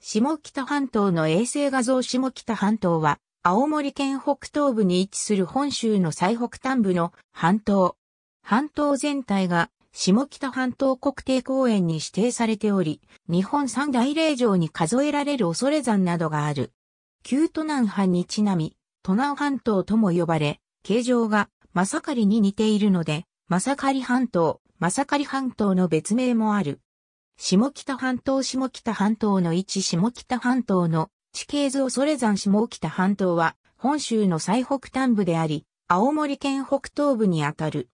下北半島の衛星画像下北半島は、青森県北東部に位置する本州の最北端部の半島。半島全体が下北半島国定公園に指定されており、日本三大霊場に数えられる恐山などがある。旧都南藩にちなみ、都南半島とも呼ばれ、形状がまさかりに似ているので、まさかり半島、まさかり半島の別名もある。下北半島下北半島の位置下北半島の地形図恐山下北半島は本州の最北端部であり、青森県北東部にあたる。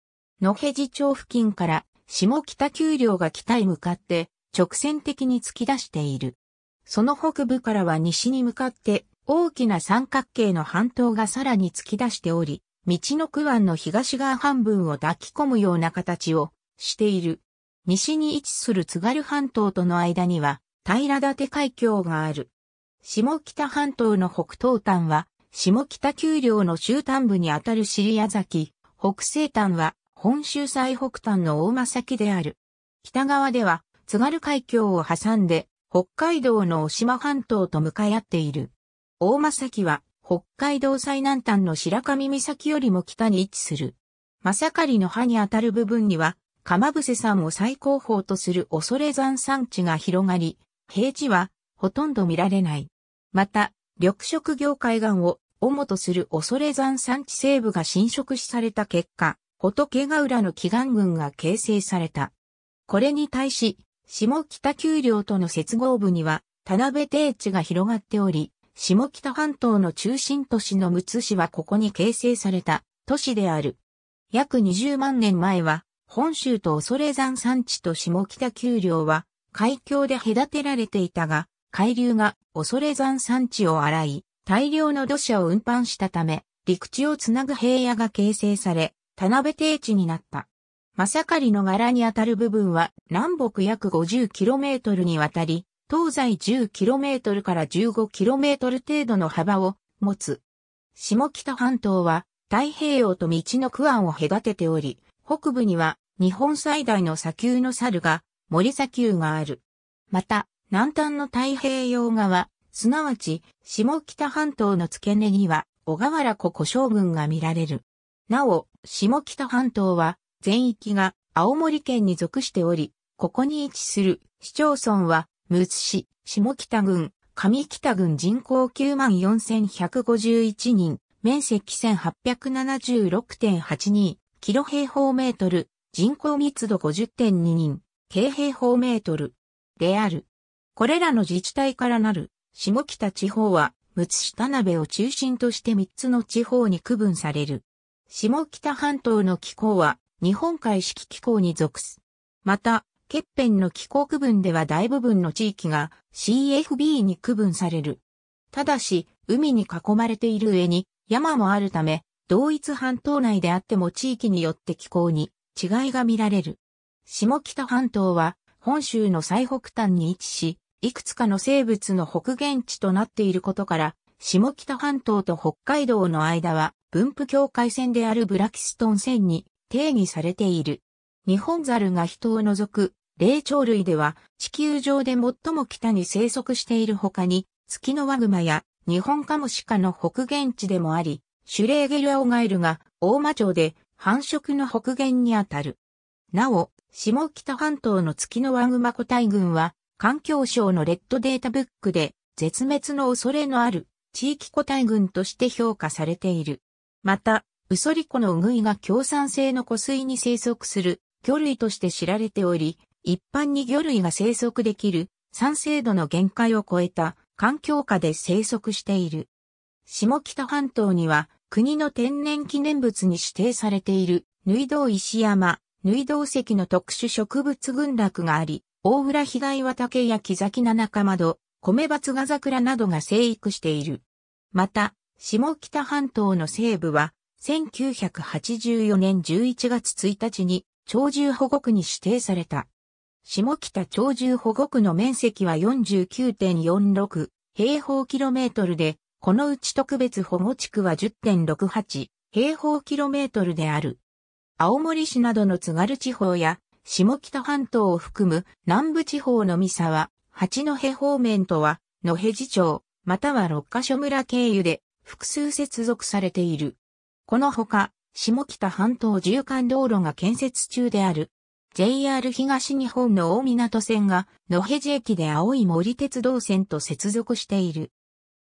野辺地町付近から下北丘陵が北へ向かって直線的に突き出している。その北部からは西に向かって大きな三角形の半島がさらに突き出しており、道の区湾の東側半分を抱き込むような形をしている。西に位置する津軽半島との間には、平立海峡がある。下北半島の北東端は、下北丘陵の終端部にあたる尻屋崎、北西端は本州最北端の大間崎である。北側では津軽海峡を挟んで北海道の大島半島と向かい合っている。大間崎は北海道最南端の白神岬よりも北に位置する。まさかりの葉にあたる部分には鎌伏山を最高峰とする恐山山地が広がり、平地はほとんど見られない。また、緑色業海岸を主とする恐山山地西部が侵食された結果、仏ヶ浦の祈願群が形成された。これに対し、下北丘陵との接合部には、田辺低地が広がっており、下北半島の中心都市のむつ市はここに形成された都市である。約20万年前は、本州と恐山山地と下北丘陵は海峡で隔てられていたが、海流が恐山山地を洗い、大量の土砂を運搬したため、陸地をつなぐ平野が形成され、田辺定地になった。正りの柄にあたる部分は南北約 50km にわたり、東西 10km から 15km 程度の幅を持つ。下北半島は太平洋と道の区間を隔てており、北部には日本最大の砂丘の猿が森砂丘がある。また、南端の太平洋側、すなわち下北半島の付け根には小河原湖湖小群が見られる。なお、下北半島は全域が青森県に属しており、ここに位置する市町村は、むつ市、下北郡、上北郡人口94,151人、面積1876.82キロ平方メートル、人口密度50.2人、京平方メートルである。これらの自治体からなる下北地方は、むつし田辺を中心として3つの地方に区分される。下北半島の気候は日本海式気候に属す。また、欠片の気候区分では大部分の地域が CFB に区分される。ただし、海に囲まれている上に山もあるため、同一半島内であっても地域によって気候に違いが見られる。下北半島は本州の最北端に位置し、いくつかの生物の北限地となっていることから、下北半島と北海道の間は分布境界線であるブラキストン線に定義されている。日本ザルが人を除く霊長類では地球上で最も北に生息している他に、月のワグマや日本カモシカの北限地でもあり、シュレーゲルアオガエルが大魔町で繁殖の北限にあたる。なお、下北半島の月のワグマ個体群は、環境省のレッドデータブックで、絶滅の恐れのある地域個体群として評価されている。また、ウソリコのウグイが共産性の湖水に生息する魚類として知られており、一般に魚類が生息できる酸性度の限界を超えた環境下で生息している。下北半島には国の天然記念物に指定されている、縫道石山、縫道石の特殊植物群落があり、大浦被害畑や木崎七かま米松が桜などが生育している。また、下北半島の西部は、1984年11月1日に、鳥獣保護区に指定された。下北鳥獣保護区の面積は49.46平方キロメートルで、このうち特別保護地区は10.68平方キロメートルである。青森市などの津軽地方や下北半島を含む南部地方の三沢、八戸方面とは野辺地町、または六ヶ所村経由で複数接続されている。このほか、下北半島縦貫道路が建設中である。JR 東日本の大港線が野辺地駅で青い森鉄道線と接続している。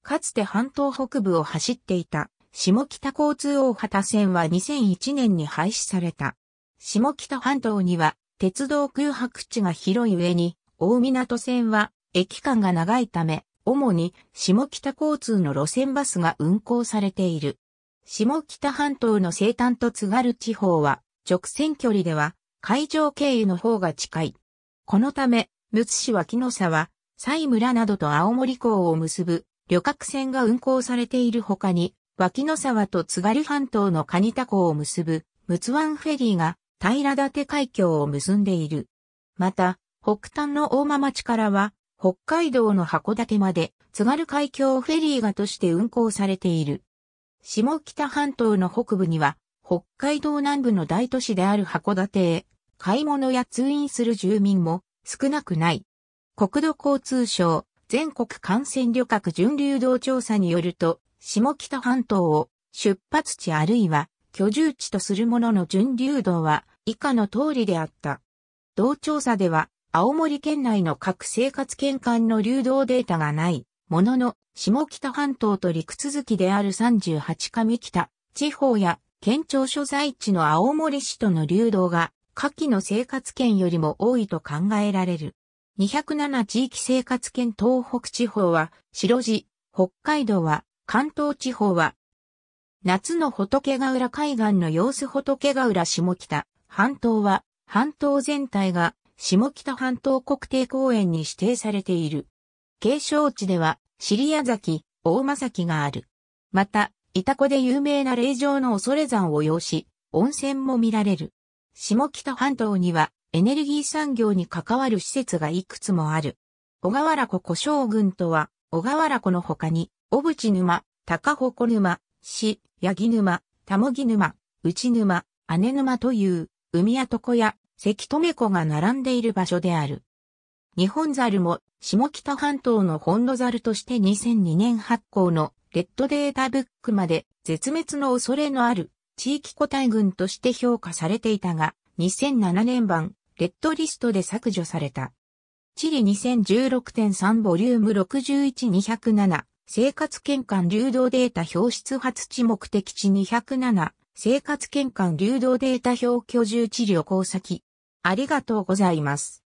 かつて半島北部を走っていた、下北交通大畑線は2001年に廃止された。下北半島には、鉄道空白地が広い上に、大港線は、駅間が長いため、主に下北交通の路線バスが運行されている。下北半島の西端と津軽地方は、直線距離では、海上経由の方が近い。このため、むつ市は木の沢、西村などと青森港を結ぶ旅客船が運航されている他に、脇野沢と津軽半島の蟹田港を結ぶ、陸奥湾フェリーが平立海峡を結んでいる。また、北端の大間町からは、北海道の函館まで津軽海峡フェリーがとして運航されている。下北半島の北部には、北海道南部の大都市である函館へ、買い物や通院する住民も少なくない。国土交通省全国感染旅客準流動調査によると、下北半島を出発地あるいは居住地とするものの準流動は以下の通りであった。同調査では、青森県内の各生活圏間の流動データがない、ものの、下北半島と陸続きである38上北、地方や県庁所在地の青森市との流動が、下記の生活圏よりも多いと考えられる。207地域生活圏東北地方は白地、北海道は関東地方は夏の仏ヶ浦海岸の様子仏ヶ浦下北半島は半島全体が下北半島国定公園に指定されている。景勝地では尻屋崎、大間崎がある。また、イタコで有名な霊場の恐山を要し、温泉も見られる。下北半島にはエネルギー産業に関わる施設がいくつもある。小河原湖湖小群とは、小河原湖の他に、小淵沼、高湖沼、市、八木沼、玉木沼、内沼、姉沼という、海や床や、関留湖が並んでいる場所である。日本猿も、下北半島の本土猿として2002年発行の、レッドデータブックまで、絶滅の恐れのある、地域個体群として評価されていたが、2007年版、レッドリストで削除された。チリ2016.3ボリューム61207生活圏間流動データ表出発地目的地207生活圏間流動データ表居住地旅行先。ありがとうございます。